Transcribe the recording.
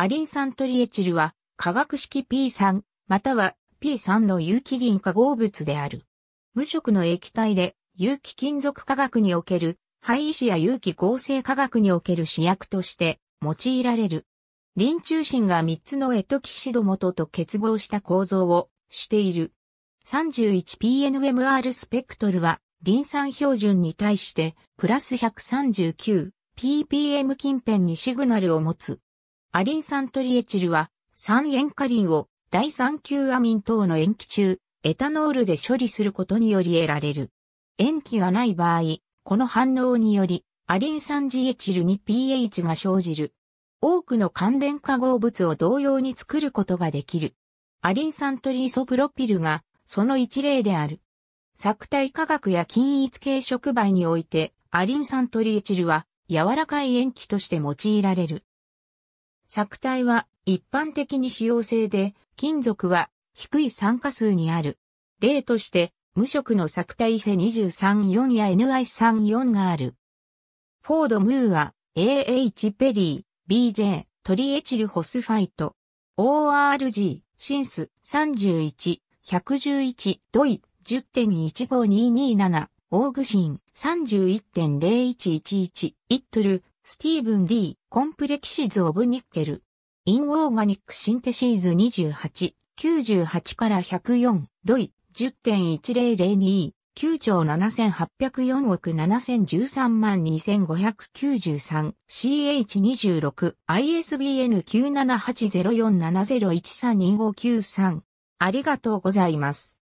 アリン酸トリエチルは化学式 P3 または P3 の有機銀化合物である。無色の液体で有機金属化学における廃石や有機合成化学における試薬として用いられる。リン中心が3つのエトキシド元と結合した構造をしている。31PNMR スペクトルはリン酸標準に対してプラス 139ppm 近辺にシグナルを持つ。アリン酸トリエチルは、酸塩化リンを第三級アミン等の塩基中、エタノールで処理することにより得られる。塩基がない場合、この反応により、アリン酸ジエチルに pH が生じる。多くの関連化合物を同様に作ることができる。アリン酸トリイソプロピルが、その一例である。作体化学や均一系触媒において、アリン酸トリエチルは、柔らかい塩基として用いられる。作体は一般的に使用性で、金属は低い酸化数にある。例として、無色の作体フェ234や NI34 がある。フォード・ムーア、AH ペリー、BJ、トリエチルホスファイト、ORG、シンス、31、111、ドイ、10.15227、オーグシン、31.0111、イットル、スティーブン・リー、コンプレキシズ・オブ・ニッケル。イン・オーガニック・シンテシーズ28、98から104、ドイ、10.1002、9兆7804億7013万 2593CH26 ISBN 9780470132593ありがとうございます。